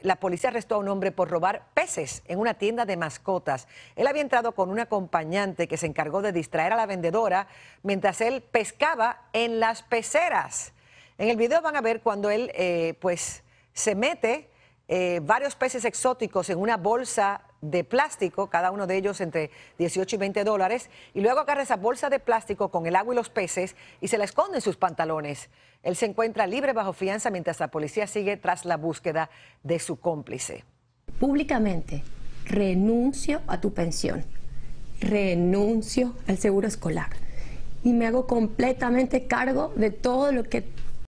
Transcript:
la policía arrestó a un hombre por robar peces en una tienda de mascotas. Él había entrado con un acompañante que se encargó de distraer a la vendedora mientras él pescaba en las peceras. En el video van a ver cuando él eh, pues se mete eh, varios peces exóticos en una bolsa de plástico, cada uno de ellos entre 18 y 20 dólares, y luego agarra esa bolsa de plástico con el agua y los peces y se la esconde en sus pantalones. Él se encuentra libre bajo fianza mientras la policía sigue tras la búsqueda de su cómplice. Públicamente, renuncio a tu pensión, renuncio al seguro escolar y me hago completamente cargo de todo lo que